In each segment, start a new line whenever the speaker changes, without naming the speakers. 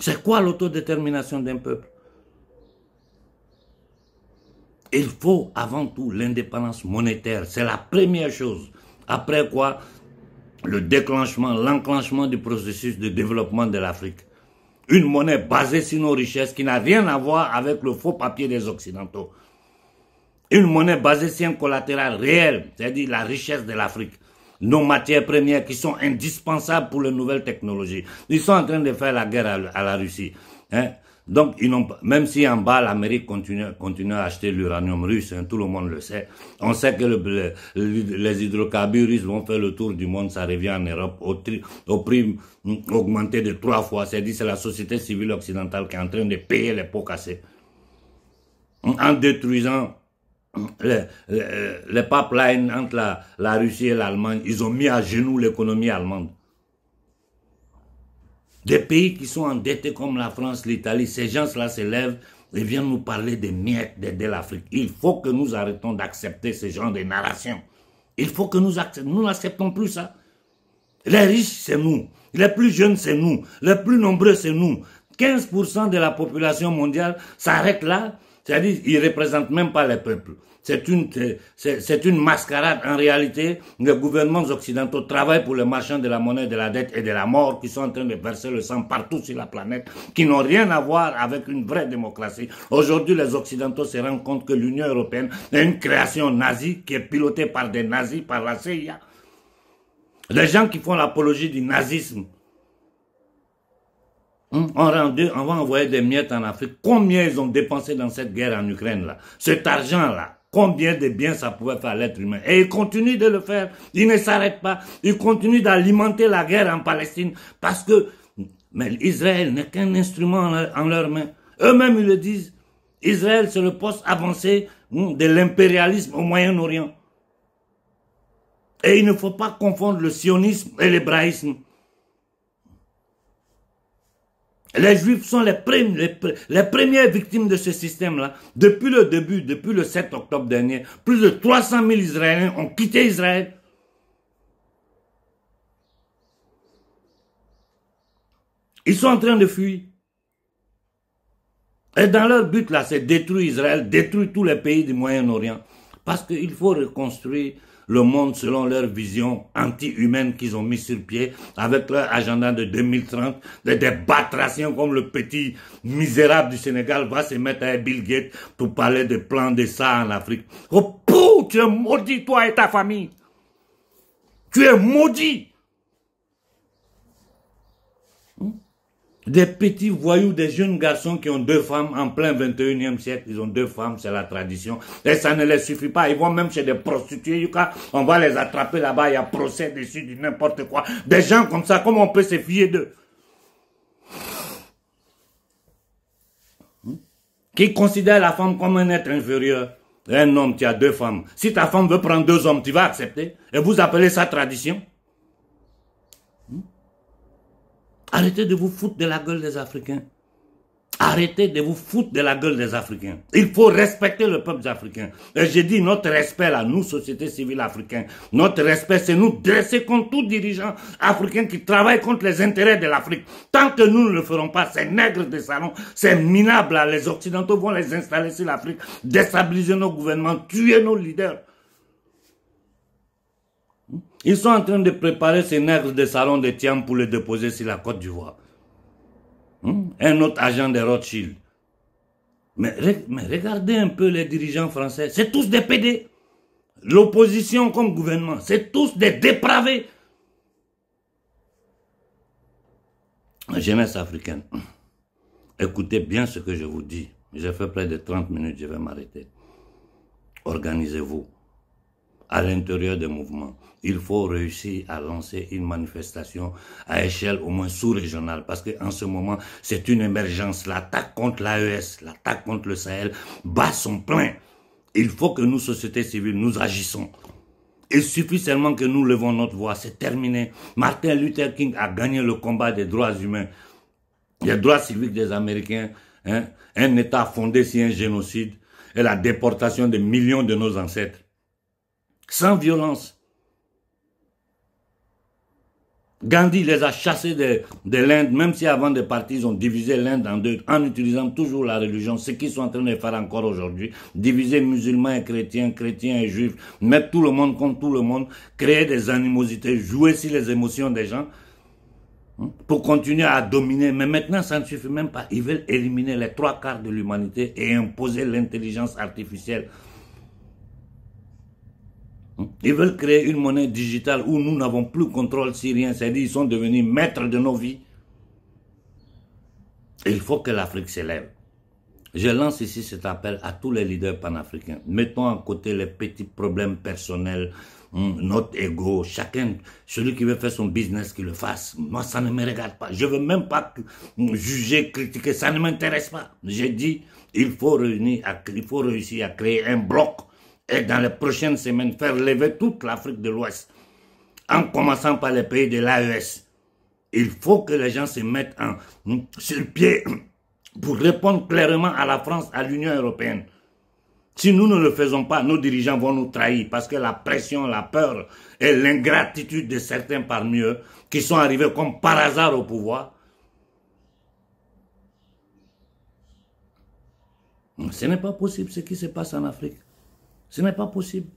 C'est quoi l'autodétermination d'un peuple Il faut avant tout l'indépendance monétaire. C'est la première chose. Après quoi, le déclenchement, l'enclenchement du processus de développement de l'Afrique. Une monnaie basée sur nos richesses qui n'a rien à voir avec le faux papier des Occidentaux. Une monnaie basée sur un collatéral réel, c'est-à-dire la richesse de l'Afrique nos matières premières qui sont indispensables pour les nouvelles technologies. Ils sont en train de faire la guerre à, la Russie. Hein? Donc, ils n'ont même si en bas, l'Amérique continue, continue à acheter l'uranium russe, hein, tout le monde le sait. On sait que le, les hydrocarbures russes vont faire le tour du monde, ça revient en Europe au, prix mm, augmenté de trois fois. C'est dit, c'est la société civile occidentale qui est en train de payer les pots cassés. En détruisant le, le, pipeline entre la, Russie et l'Allemagne, ils ont mis à genoux l'économie allemande. Des pays qui sont endettés comme la France, l'Italie, ces gens-là s'élèvent lèvent et viennent nous parler des miettes de, l'Afrique. Il faut que nous arrêtons d'accepter ce genre de narration. Il faut que nous acceptons. Nous n'acceptons plus ça. Les riches, c'est nous. Les plus jeunes, c'est nous. Les plus nombreux, c'est nous. 15% de la population mondiale s'arrête là c'est-à-dire, ne représentent même pas les peuples. C'est une, c'est une mascarade. En réalité, les gouvernements occidentaux travaillent pour les marchands de la monnaie, de la dette et de la mort qui sont en train de verser le sang partout sur la planète, qui n'ont rien à voir avec une vraie démocratie. Aujourd'hui, les occidentaux se rendent compte que l'Union européenne est une création nazie qui est pilotée par des nazis, par la CIA. Les gens qui font l'apologie du nazisme, Hein? On, rendait, on va envoyer des miettes en Afrique. Combien ils ont dépensé dans cette guerre en Ukraine là Cet argent là combien de biens ça pouvait faire l'être humain. Et ils continuent de le faire. Ils ne s'arrêtent pas. Ils continuent d'alimenter la guerre en Palestine parce que mais Israël n'est qu'un instrument en leurs main. Eux-mêmes, ils le disent. Israël, c'est le poste avancé hein, de l'impérialisme au Moyen-Orient. Et il ne faut pas confondre le sionisme et l'hébraïsme. Les Juifs sont les, premières victimes de ce système-là. Depuis le début, depuis le 7 octobre dernier, plus de 300 000 Israéliens ont quitté Israël Ils sont en train de fuir. Et dans leur but, là, c'est détruire Israël, détruire tous les pays du Moyen-Orient. Parce qu'il faut reconstruire le monde selon leur vision anti-humaine qu'ils ont mis sur pied avec leur agenda de 2030, des, débattre comme le petit misérable du Sénégal va se mettre à Bill Gates pour parler de plans de ça en Afrique. Oh, tu es maudit, toi et ta famille. Tu es maudit. des petits voyous, des jeunes garçons qui ont deux femmes en plein 21e siècle, ils ont deux femmes, c'est la tradition. Et ça ne les suffit pas. Ils vont même chez des prostituées, On va les attraper là-bas, il y a procès dessus, de n'importe quoi. Des gens comme ça, comment on peut se fier d'eux hmm? Qui considère la femme comme un être inférieur. Un homme, tu as deux femmes. Si ta femme veut prendre deux hommes, tu vas accepter. Et vous appelez ça tradition Arrêtez de vous foutre de la gueule des Africains. Arrêtez de vous foutre de la gueule des Africains. Il faut respecter le peuple africain. Et j'ai dit notre respect à nous, société civile africaine. Notre respect, c'est nous dresser contre tout dirigeant africain qui travaille contre les intérêts de l'Afrique. Tant que nous ne le ferons pas, ces nègres des salons, ces minables, les Occidentaux vont les installer sur l'Afrique, déstabiliser nos gouvernements, tuer nos leaders. Ils sont en train de préparer ces nègres de salon de Tiam pour les déposer sur la Côte d'Ivoire. Hmm? Un autre agent de Rothschild. Mais, regardez un peu les dirigeants français. C'est tous des PD. L'opposition comme gouvernement, c'est tous des dépravés. Jeunesse africaine, écoutez bien ce que je vous dis. J'ai fait près de 30 minutes, je vais m'arrêter. Organisez-vous à l'intérieur des mouvements. Il faut réussir à lancer une manifestation à échelle au moins sous-régionale parce qu'en ce moment, c'est une émergence. L'attaque contre l'AES, l'attaque contre le Sahel bat son plein. Il faut que nous, société civile, nous agissons. Il suffit seulement que nous levons notre voix. C'est terminé. Martin Luther King a gagné le combat des droits humains, des droits civiques des Américains. Hein, un État fondé sur un génocide et la déportation de millions de nos ancêtres sans violence. Gandhi les a chassés de, l'Inde, même si avant de partir, ils ont divisé l'Inde en deux, en utilisant toujours la religion, ce qu'ils sont en train de faire encore aujourd'hui, diviser musulmans et chrétiens, chrétiens et juifs, mettre tout le monde contre tout le monde, créer des animosités, jouer sur les émotions des gens, hein, pour continuer à dominer. Mais maintenant, ça ne suffit même pas. Ils veulent éliminer les trois quarts de l'humanité et imposer l'intelligence artificielle. Ils veulent créer une monnaie digitale où nous n'avons plus contrôle syrien, c'est-à-dire ils sont devenus maîtres de nos vies. il faut que l'Afrique s'élève. Je lance ici cet appel à tous les leaders panafricains. Mettons à côté les petits problèmes personnels, hum, notre ego, chacun, celui qui veut faire son business, qu'il le fasse. Moi, ça ne me regarde pas. Je ne veux même pas hum, juger, critiquer, ça ne m'intéresse pas. J'ai dit, il faut, réunir, il faut réussir à créer un bloc et dans les prochaines semaines faire lever toute l'Afrique de l'Ouest, en commençant par les pays de l'AES. Il faut que les gens se mettent en, sur pied pour répondre clairement à la France, à l'Union européenne. Si nous ne le faisons pas, nos dirigeants vont nous trahir parce que la pression, la peur et l'ingratitude de certains parmi eux qui sont arrivés comme par hasard au pouvoir, ce n'est pas possible ce qui se passe en Afrique. Ce n'est pas possible.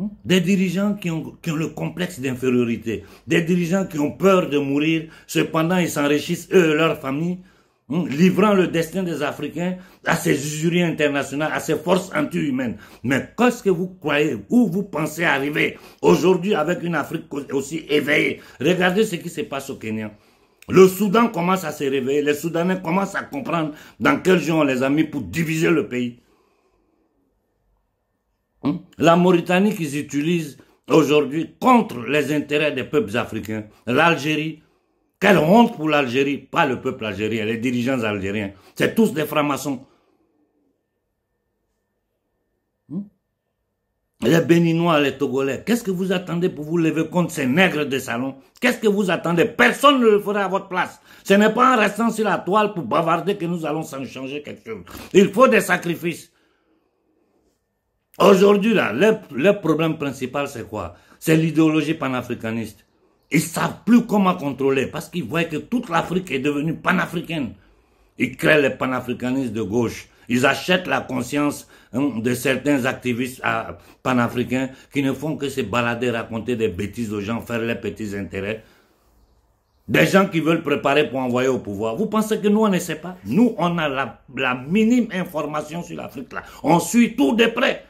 Hein? Des dirigeants qui ont, le complexe d'infériorité, des dirigeants qui ont peur de mourir, cependant ils s'enrichissent eux et leurs familles, hein, livrant le destin des Africains à ces usuriers internationaux, à ces forces anti-humaines. Mais qu'est-ce que vous croyez, où vous pensez arriver aujourd'hui avec une Afrique aussi éveillée Regardez ce qui se passe au Kenya. Le Soudan commence à se réveiller, les Soudanais commencent à comprendre dans quel jeu on les a mis pour diviser le pays. Hein? La Mauritanie qu'ils utilisent aujourd'hui contre les intérêts des peuples africains. L'Algérie, quelle honte pour l'Algérie, pas le peuple algérien, les dirigeants algériens. C'est tous des francs-maçons. Hein? Les Béninois, les Togolais, qu'est-ce que vous attendez pour vous lever contre ces nègres de salon Qu'est-ce que vous attendez Personne ne le fera à votre place. Ce n'est pas en restant sur la toile pour bavarder que nous allons changer quelque chose. Il faut des sacrifices. Aujourd'hui, là, le le problème principal, c'est quoi C'est l'idéologie panafricaniste. Ils savent plus comment contrôler parce qu'ils voient que toute l'Afrique est devenue panafricaine. Ils créent les panafricanistes de gauche. Ils achètent la conscience hein, de certains activistes ah, panafricains qui ne font que se balader, raconter des bêtises aux gens, faire les petits intérêts. Des gens qui veulent préparer pour envoyer au pouvoir. Vous pensez que nous, on ne sait pas Nous, on a la, la minime information sur l'Afrique là. On suit tout de près.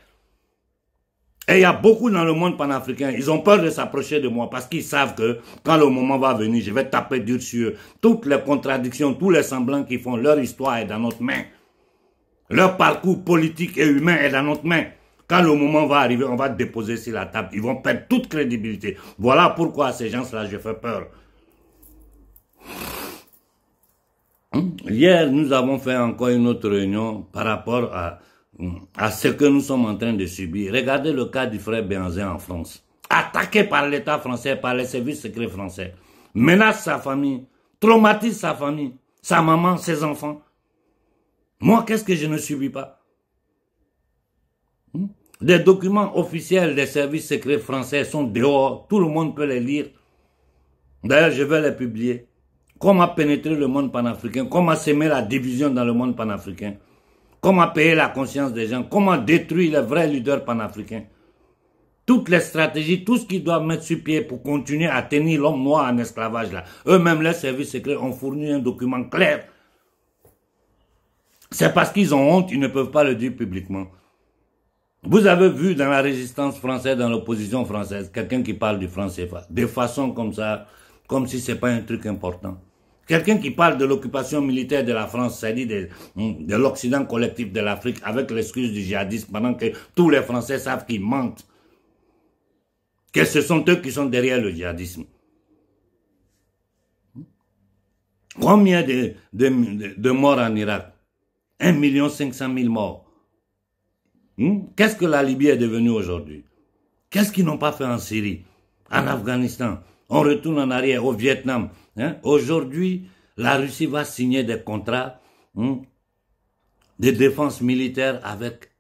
Et il y a beaucoup dans le monde panafricain, ils ont peur de s'approcher de moi parce qu'ils savent que quand le moment va venir, je vais taper dur sur eux. Toutes les contradictions, tous les semblants qu'ils font, leur histoire est dans notre main. Leur parcours politique et humain est dans notre main. Quand le moment va arriver, on va déposer sur la table. Ils vont perdre toute crédibilité. Voilà pourquoi ces gens-là, je fais peur. Hier, nous avons fait encore une autre réunion par rapport à Mm. à ce que nous sommes en train de subir. Regardez le cas du frère Béanzé en France. Attaqué par l'État français, par les services secrets français. Menace sa famille, traumatise sa famille, sa maman, ses enfants. Moi, qu'est-ce que je ne subis pas hmm? Des documents officiels des services secrets français sont dehors. Tout le monde peut les lire. D'ailleurs, je vais les publier. Comment pénétrer le monde panafricain Comment s'aimer la division dans le monde panafricain Comment payer la conscience des gens Comment détruire les vrais leaders panafricains toutes les stratégies, tout ce qu'ils doivent mettre sur pied pour continuer à tenir l'homme noir en esclavage là. Eux-mêmes, les services secrets ont fourni un document clair. C'est parce qu'ils ont honte, ils ne peuvent pas le dire publiquement. Vous avez vu dans la résistance française, dans l'opposition française, quelqu'un qui parle du français, de façon comme ça, comme si ce n'était pas un truc important. Quelqu'un qui parle de l'occupation militaire de la France, c'est-à-dire hum, de, l'Occident collectif de l'Afrique, avec l'excuse du djihadisme, pendant que tous les Français savent qu'ils mentent, que ce sont eux qui sont derrière le djihadisme. Combien de, de, morts en Irak 1,5 million de morts. Hum? Qu'est-ce que la Libye est devenue aujourd'hui Qu'est-ce qu'ils n'ont pas fait en Syrie, en Afghanistan On retourne en arrière au Vietnam. Hein? Aujourd'hui, la Russie va signer des contrats hein, de défense militaire avec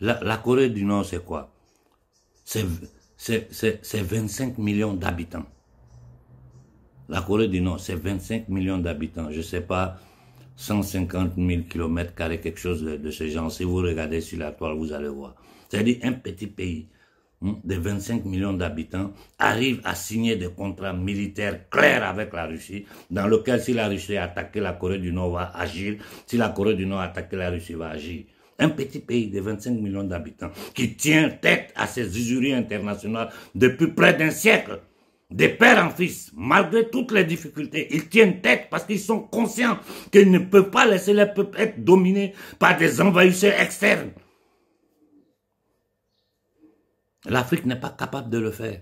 la, Corée du Nord, c'est quoi C'est 25 millions d'habitants. La Corée du Nord, c'est 25 millions d'habitants. Je ne sais pas, 150 000 km, quelque chose de ce genre. Si vous regardez sur la toile, vous allez voir. C'est-à-dire un petit pays. Hmm? des 25 millions d'habitants arrivent à signer des contrats militaires clairs avec la Russie, dans lequel si la Russie est la Corée du Nord, va agir. Si la Corée du Nord a la Russie, va agir. Un petit pays de 25 millions d'habitants qui tient tête à ces usuries internationales depuis près d'un siècle, des pères en fils, malgré toutes les difficultés, ils tiennent tête parce qu'ils sont conscients qu'ils ne peuvent pas laisser les peuple être dominés par des envahisseurs externes. L'Afrique n'est pas capable de le faire.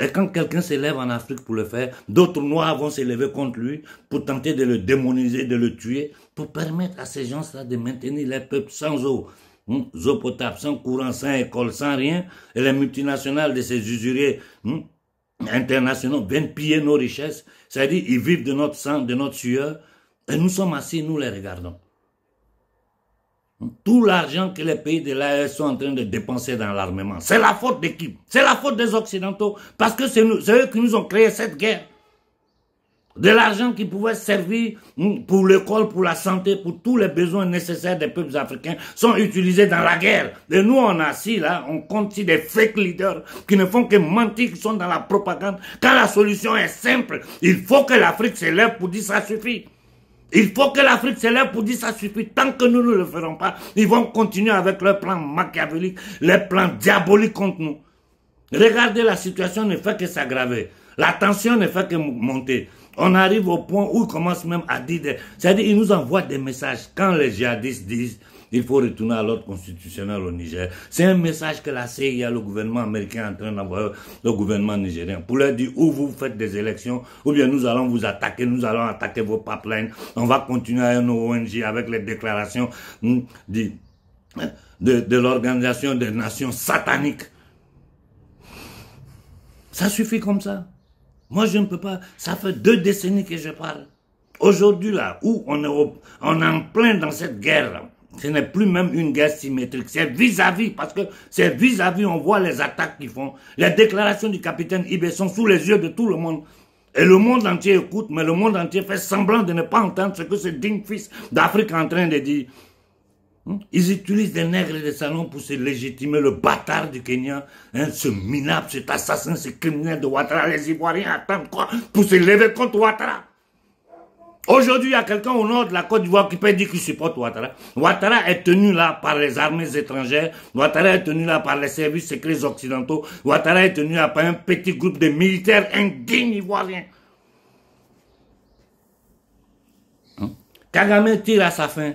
Et quand quelqu'un s'élève en Afrique pour le faire, d'autres Noirs vont s'élever contre lui pour tenter de le démoniser, de le tuer, pour permettre à ces gens-là de maintenir les peuples sans eau, sans hmm? eau potable, sans courant, sans école, sans rien. Et les multinationales de ces usuriers hmm? internationaux viennent piller nos richesses. C'est-à-dire, ils vivent de notre sang, de notre sueur. Et nous sommes assis, nous les regardons. Tout l'argent que les pays de l'AES sont en train de dépenser dans l'armement, c'est la faute de C'est la faute des Occidentaux, parce que c'est eux qui nous ont créé cette guerre. De l'argent qui pouvait servir pour l'école, pour la santé, pour tous les besoins nécessaires des peuples africains sont utilisés dans la guerre. Et nous, on a là, on compte des fake leaders qui ne font que mentir, qui sont dans la propagande, quand la solution est simple. Il faut que l'Afrique se lève pour dire ça suffit. Il faut que l'Afrique se pour dire ça suffit. Tant que nous ne le ferons pas, ils vont continuer avec leurs plans machiavéliques, leurs plans diaboliques contre nous. Regardez, la situation ne fait que s'aggraver. La tension ne fait que monter. On arrive au point où ils commencent même à dire... Des... C'est-à-dire, il nous envoient des messages. Quand les djihadistes disent il faut retourner à l'ordre constitutionnel au Niger. C'est un message que la CIA, le gouvernement américain, est en train d'envoyer au gouvernement nigérien pour leur dire ou vous faites des élections, ou bien nous allons vous attaquer, nous allons attaquer vos pipelines, on va continuer à nos ONG avec les déclarations hmm, hein, de l'Organisation des Nations sataniques. Ça suffit comme ça. Moi, je ne peux pas. Ça fait deux décennies que je parle. Aujourd'hui, là, où on est, en plein dans cette guerre, ce n'est plus même une guerre symétrique, c'est vis-à-vis, parce que c'est vis-à-vis, on voit les attaques qu'ils font. Les déclarations du capitaine Ibé sont sous les yeux de tout le monde. Et le monde entier écoute, mais le monde entier fait semblant de ne pas entendre ce que ce digne fils d'Afrique est en train de dire. Hein? Ils utilisent des nègres des salons pour se légitimer le bâtard du Kenya, hein, ce minable, cet assassin, ce criminel de Ouattara. Les Ivoiriens attendent quoi pour se lever contre Ouattara Aujourd'hui, il y a quelqu'un au nord de la Côte d'Ivoire qui peut dire qu'il supporte Ouattara. Ouattara est tenu là par les armées étrangères. Ouattara est tenu là par les services secrets occidentaux. Ouattara est tenu là par un petit groupe de militaires indignes ivoiriens. Hein? Kagame tire à sa fin.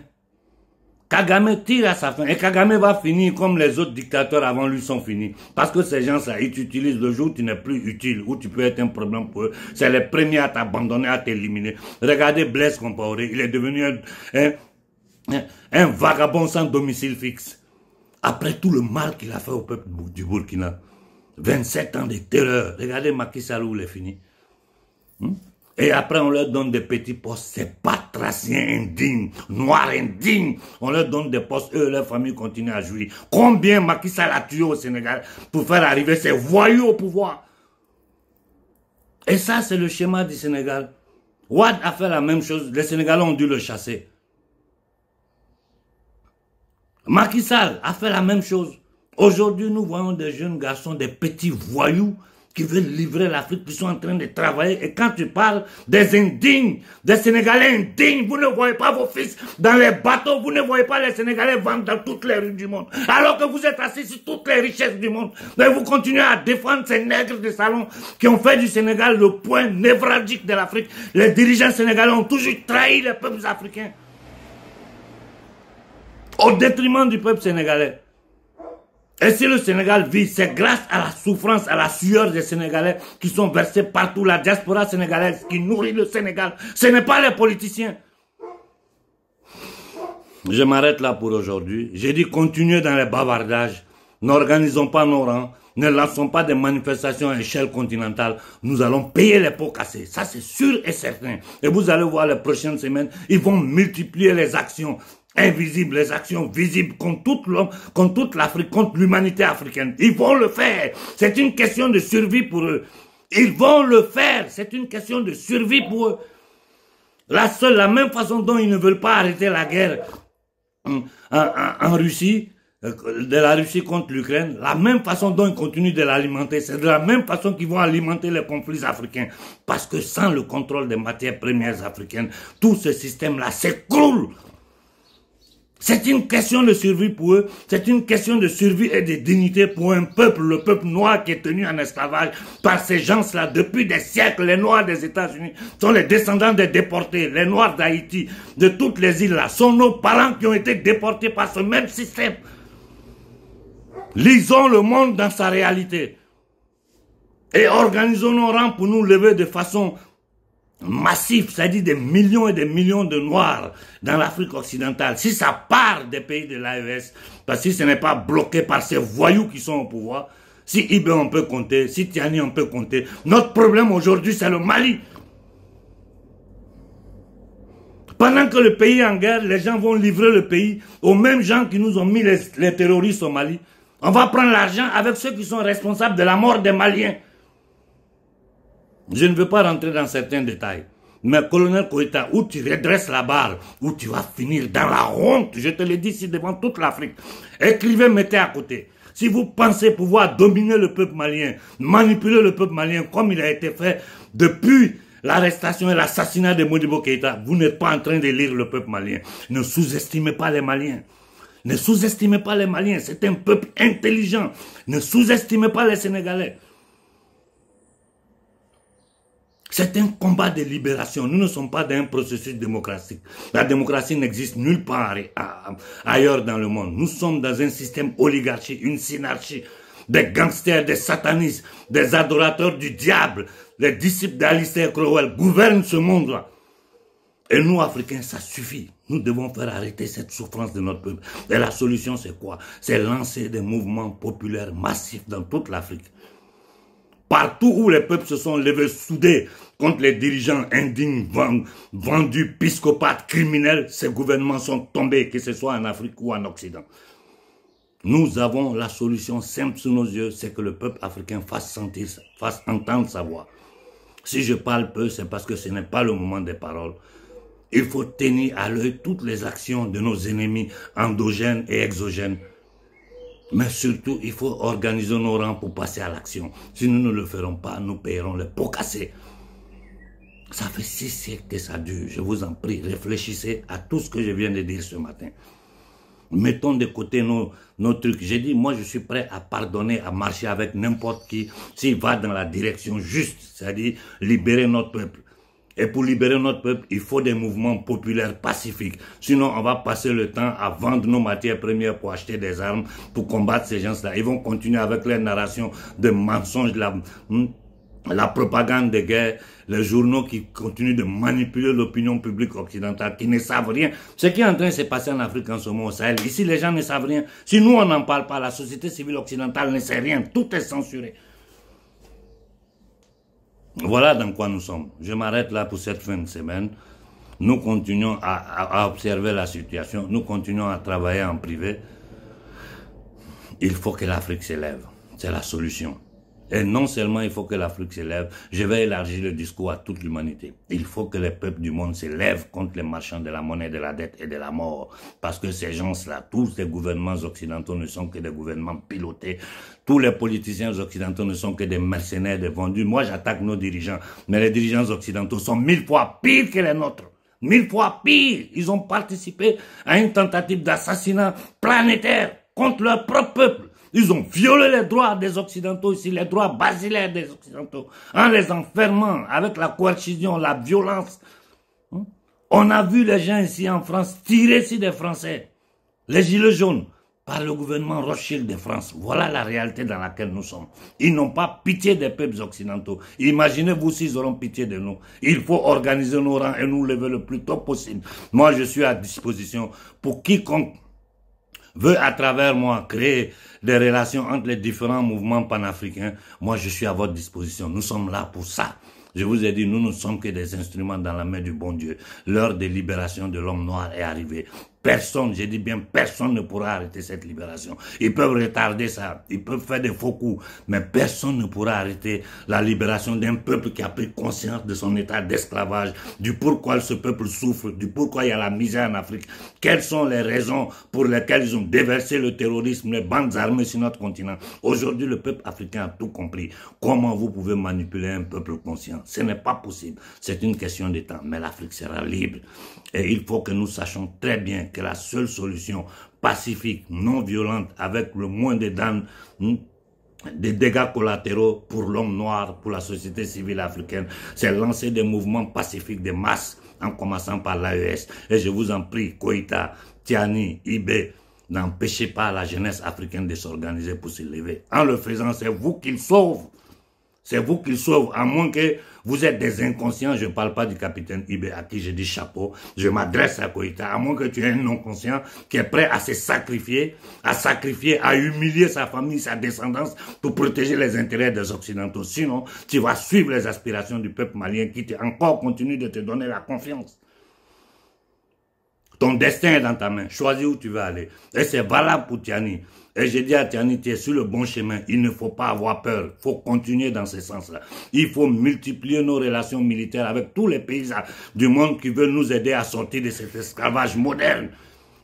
Kagame tire à sa fin. Et Kagame va finir comme les autres dictateurs avant lui sont finis. Parce que ces gens-là, ils t'utilisent le jour où tu n'es plus utile, où tu peux être un problème pour eux. C'est les premiers à t'abandonner, à t'éliminer. Regardez Blaise Compaoré. Il est devenu un, vagabond sans domicile fixe. Après tout le mal qu'il a fait au peuple du Burkina.
27 ans de terreur.
Regardez Macky il est fini. Hmm? Et après, on leur donne des petits postes. C'est patracien indigne, noir indigne. On leur donne des postes. Eux, leur famille continuent à jouer. Combien Macky Sall a tué au Sénégal pour faire arriver ces voyous au pouvoir Et ça, c'est le schéma du Sénégal. Ouad a fait la même chose. Les Sénégalais ont dû le chasser. Macky Sall a fait la même chose. Aujourd'hui, nous voyons des jeunes garçons, des petits voyous qui veulent livrer l'Afrique, qui sont en train de travailler. Et quand tu parles des indignes, des Sénégalais indignes, vous ne voyez pas vos fils dans les bateaux, vous ne voyez pas les Sénégalais vendre dans toutes les rues du monde. Alors que vous êtes assis sur toutes les richesses du monde. Mais vous continuez à défendre ces nègres de salon qui ont fait du Sénégal le point névralgique de l'Afrique. Les dirigeants sénégalais ont toujours trahi les peuples africains. Au détriment du peuple sénégalais. Et si le Sénégal vit, c'est grâce à la souffrance, à la sueur des Sénégalais qui sont versés partout, la diaspora sénégalaise qui nourrit le Sénégal. Ce n'est pas les politiciens. Je m'arrête là pour aujourd'hui. J'ai dit continuez dans les bavardages. N'organisons pas nos rangs. Ne lançons pas des manifestations à échelle continentale. Nous allons payer les pots cassés. Ça, c'est sûr et certain. Et vous allez voir les prochaines semaines, ils vont multiplier les actions invisibles, les actions visibles contre toute l'homme, contre toute l'Afrique, contre l'humanité africaine. Ils vont le faire. C'est une question de survie pour eux. Ils vont le faire. C'est une question de survie pour eux. La seule, la même façon dont ils ne veulent pas arrêter la guerre euh, en, en Russie, euh, de la Russie contre l'Ukraine, la même façon dont ils continuent de l'alimenter, c'est de la même façon qu'ils vont alimenter les conflits africains. Parce que sans le contrôle des matières premières africaines, tout ce système-là s'écroule c'est une question de survie pour eux, c'est une question de survie et de dignité pour un peuple, le peuple noir qui est tenu en esclavage par ces gens-là depuis des siècles. Les Noirs des États-Unis sont les descendants des déportés, les Noirs d'Haïti, de toutes les îles-là, sont nos parents qui ont été déportés par ce même système. Lisons le monde dans sa réalité et organisons nos rangs pour nous lever de façon massif, c'est-à-dire des millions et des millions de Noirs dans l'Afrique occidentale, si ça part des pays de l'AES, parce que si ce n'est pas bloqué par ces voyous qui sont au pouvoir, si Ibe on peut compter, si Tiani on peut compter, notre problème aujourd'hui c'est le Mali. Pendant que le pays est en guerre, les gens vont livrer le pays aux mêmes gens qui nous ont mis les terroristes au Mali. On va prendre l'argent avec ceux qui sont responsables de la mort des Maliens. Je ne veux pas rentrer dans certains détails. Mais colonel Koïta, où tu redresses la barre, où tu vas finir dans la honte, je te le dis ici devant toute l'Afrique. Écrivez, mettez à côté. Si vous pensez pouvoir dominer le peuple malien, manipuler le peuple malien comme il a été fait depuis l'arrestation et l'assassinat de Modibo Keïta, vous n'êtes pas en train de lire le peuple malien. Ne sous-estimez pas les Maliens. Ne sous-estimez pas les Maliens. C'est un peuple intelligent. Ne sous-estimez pas les Sénégalais. C'est un combat de libération. Nous ne sommes pas dans un processus démocratique. La démocratie n'existe nulle part ailleurs dans le monde. Nous sommes dans un système oligarchique, une synarchie, des gangsters, des satanistes, des adorateurs du diable, les disciples d'Alistair Crowell gouvernent ce monde-là. Et nous, Africains, ça suffit. Nous devons faire arrêter cette souffrance de notre peuple. Et la solution, c'est quoi C'est lancer des mouvements populaires massifs dans toute l'Afrique. Partout où les peuples se sont levés soudés contre les dirigeants indignes, vendus, piscopates, criminels, ces gouvernements sont tombés, que ce soit en Afrique ou en Occident. Nous avons la solution simple sous nos yeux, c'est que le peuple africain fasse sentir, fasse entendre sa voix. Si je parle peu, c'est parce que ce n'est pas le moment des paroles. Il faut tenir à l'œil toutes les actions de nos ennemis endogènes et exogènes. Mais surtout, il faut organiser nos rangs pour passer à l'action. Si nous ne le ferons pas, nous payerons les pots cassés. Ça fait six siècles que ça dure. Je vous en prie, réfléchissez à tout ce que je viens de dire ce matin. Mettons de côté nos, nos trucs. J'ai dit, moi, je suis prêt à pardonner, à marcher avec n'importe qui s'il va dans la direction juste, c'est-à-dire libérer notre peuple. Et pour libérer notre peuple, il faut des mouvements populaires pacifiques. Sinon, on va passer le temps à vendre nos matières premières pour acheter des armes, pour combattre ces gens-là. Ils vont continuer avec leur narration de mensonges, la, hmm, la propagande de guerre, les journaux qui continuent de manipuler l'opinion publique occidentale, qui ne savent rien. Ce qui est en train de se passer en Afrique en ce moment, au Sahel, ici les gens ne savent rien. Si nous on n'en parle pas, la société civile occidentale ne sait rien. Tout est censuré. Voilà dans quoi nous sommes. Je m'arrête là pour cette fin de semaine. Nous continuons à, observer la situation. Nous continuons à travailler en privé. Il faut que l'Afrique s'élève. C'est la solution. Et non seulement il faut que l'Afrique s'élève, je vais élargir le discours à toute l'humanité. Il faut que les peuples du monde s'élèvent contre les marchands de la monnaie, de la dette et de la mort. Parce que ces gens-là, tous les gouvernements occidentaux ne sont que des gouvernements pilotés. Tous les politiciens occidentaux ne sont que des mercenaires, des vendus. Moi, j'attaque nos dirigeants. Mais les dirigeants occidentaux sont mille fois pires que les nôtres. Mille fois pires. Ils ont participé à une tentative d'assassinat planétaire contre leur propre peuple. Ils ont violé les droits des Occidentaux ici, les droits basilaires des Occidentaux, en les enfermant avec la coercition, la violence. Hein? On a vu les gens ici en France tirer sur des Français, les gilets jaunes, par le gouvernement Rothschild de France. Voilà la réalité dans laquelle nous sommes. Ils n'ont pas pitié des peuples occidentaux. Imaginez-vous s'ils auront pitié de nous. Il faut organiser nos rangs et nous lever le plus tôt possible. Moi, je suis à disposition pour quiconque veut à travers moi créer des relations entre les différents mouvements panafricains, moi je suis à votre disposition. Nous sommes là pour ça. Je vous ai dit, nous ne sommes que des instruments dans la main du bon Dieu. L'heure des libérations de l'homme noir est arrivée. Personne, j'ai dit bien, personne ne pourra arrêter cette libération. Ils peuvent retarder ça, ils peuvent faire des faux coups, mais personne ne pourra arrêter la libération d'un peuple qui a pris conscience de son état d'esclavage, du pourquoi ce peuple souffre, du pourquoi il y a la misère en Afrique, quelles sont les raisons pour lesquelles ils ont déversé le terrorisme, les bandes armées sur notre continent. Aujourd'hui, le peuple africain a tout compris. Comment vous pouvez manipuler un peuple conscient Ce n'est pas possible. C'est une question de temps, mais l'Afrique sera libre. Et il faut que nous sachions très bien que la seule solution pacifique, non violente, avec le moins de dames, hmm, des dégâts collatéraux pour l'homme noir, pour la société civile africaine, c'est lancer des mouvements pacifiques de masse, en commençant par l'AES. Et je vous en prie, Koïta, Tiani, Ibe, n'empêchez pas la jeunesse africaine de s'organiser pour se lever. En le faisant, c'est vous qui le sauve. C'est vous qui le sauvent, à moins que vous êtes des inconscients, je ne parle pas du capitaine Hubert à qui j'ai dit chapeau. Je m'adresse à Koïta, à moins que tu aies un non-conscient qui est prêt à se sacrifier, à sacrifier, à humilier sa famille, sa descendance pour protéger les intérêts des Occidentaux. Sinon, tu vas suivre les aspirations du peuple malien qui encore continue de te donner la confiance. Ton destin est dans ta main. Choisis où tu veux aller. Et c'est valable pour Tiani. Et j'ai dit à Tiani, tu es sur le bon chemin. Il ne faut pas avoir peur. Il faut continuer dans ce sens-là. Il faut multiplier nos relations militaires avec tous les pays du monde qui veulent nous aider à sortir de cet esclavage moderne.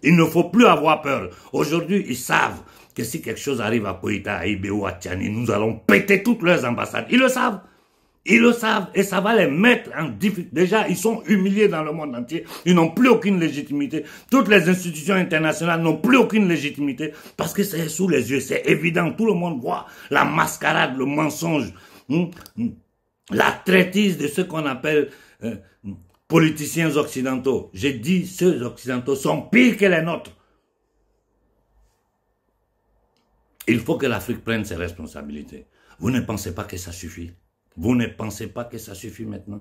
Il ne faut plus avoir peur. Aujourd'hui, ils savent que si quelque chose arrive à Koïta, à Ibeo, à Tiani, nous allons péter toutes leurs ambassades. Ils le savent. Ils le savent et ça va les mettre en difficulté. Déjà, ils sont humiliés dans le monde entier. Ils n'ont plus aucune légitimité. Toutes les institutions internationales n'ont plus aucune légitimité parce que c'est sous les yeux, c'est évident. Tout le monde voit la mascarade, le mensonge, hmm, hmm, la traitise de ce qu'on appelle euh, politiciens occidentaux. J'ai dit, ceux occidentaux sont pires que les nôtres. Il faut que l'Afrique prenne ses responsabilités. Vous ne pensez pas que ça suffit vous ne pensez pas que ça suffit maintenant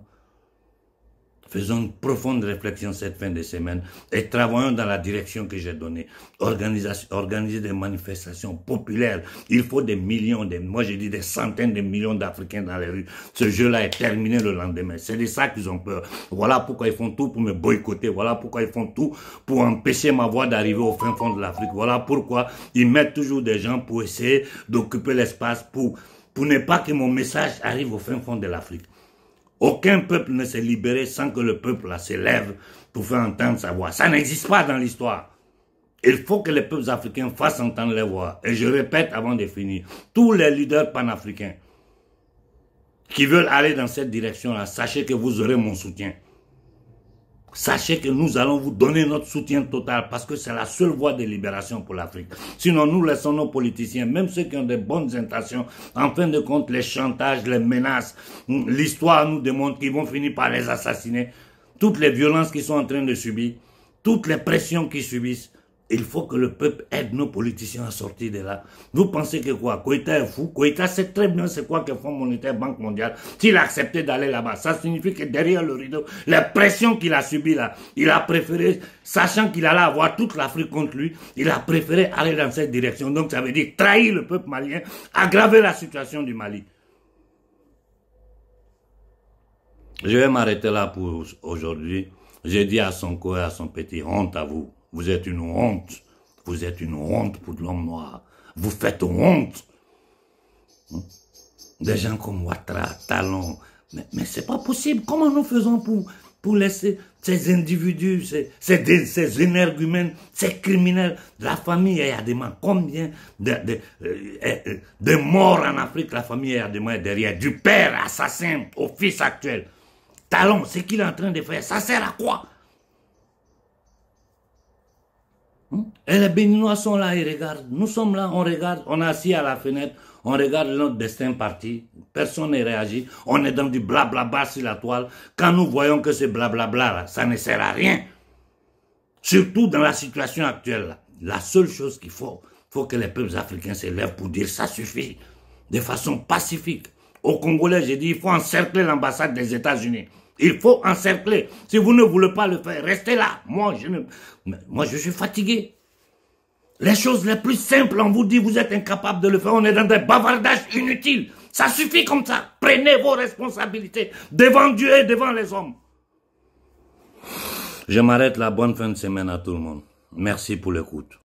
Faisons une profonde réflexion cette fin de semaine et travaillons dans la direction que j'ai donnée. Organiser des manifestations populaires. Il faut des millions, des, moi j'ai dit des centaines de millions d'Africains dans les rues. Ce jeu-là est terminé le lendemain. C'est de ça qu'ils ont peur. Voilà pourquoi ils font tout pour me boycotter. Voilà pourquoi ils font tout pour empêcher ma voix d'arriver au fin fond de l'Afrique. Voilà pourquoi ils mettent toujours des gens pour essayer d'occuper l'espace pour pour ne pas que mon message arrive au fin fond de l'Afrique. Aucun peuple ne s'est libéré sans que le peuple s'élève pour faire entendre sa voix. Ça n'existe pas dans l'histoire. Il faut que les peuples africains fassent entendre leur voix. Et je répète avant de finir, tous les leaders panafricains qui veulent aller dans cette direction-là, sachez que vous aurez mon soutien. Sachez que nous allons vous donner notre soutien total parce que c'est la seule voie de libération pour l'Afrique. Sinon, nous laissons nos politiciens, même ceux qui ont de bonnes intentions, en fin de compte, les chantages, les menaces, l'histoire nous démontre qu'ils vont finir par les assassiner. Toutes les violences qu'ils sont en train de subir, toutes les pressions qu'ils subissent, il faut que le peuple aide nos politiciens à sortir de là. Vous pensez que quoi Koïta est fou Koïta sait très bien c'est quoi que font monétaire, Banque mondiale. S'il a accepté d'aller là-bas, ça signifie que derrière le rideau, la pression qu'il a subie là, il a préféré, sachant qu'il allait avoir toute l'Afrique contre lui, il a préféré aller dans cette direction. Donc ça veut dire trahir le peuple malien, aggraver la situation du Mali. Je vais m'arrêter là pour aujourd'hui. J'ai dit à son corps à son petit, honte à vous. Vous êtes une honte. Vous êtes une honte pour l'homme noir. Vous faites honte. Hein? Des gens comme Ouattara, Talon. Mais, c'est pas possible. Comment nous faisons pour, pour laisser ces individus, ces, ces, ces énergumènes, ces criminels la famille Yadema Combien de, euh, euh, de, morts en Afrique la famille Yadema est derrière Du père assassin au fils actuel. Talon, c'est qu'il est en train de faire, ça sert à quoi Et eh, les Béninois sont là, et regardent. Nous sommes là, on regarde, on est assis à la fenêtre, on regarde notre destin parti. Personne ne réagit. On est dans du blablabla sur la toile. Quand nous voyons que ce blablabla, bla, ça ne sert à rien. Surtout dans la situation actuelle. La seule chose qu'il faut, faut que les peuples africains se lèvent pour dire ça suffit. De façon pacifique. Au Congolais, j'ai dit, il faut encercler l'ambassade des États-Unis. Il faut encercler. Si vous ne voulez pas le faire, restez là. Moi, je ne... Moi, je suis fatigué. Les choses les plus simples, on vous dit, vous êtes incapable de le faire. On est dans des bavardages inutiles. Ça suffit comme ça. Prenez vos responsabilités devant Dieu et devant les hommes. Je m'arrête la bonne fin de semaine à tout le monde. Merci pour l'écoute.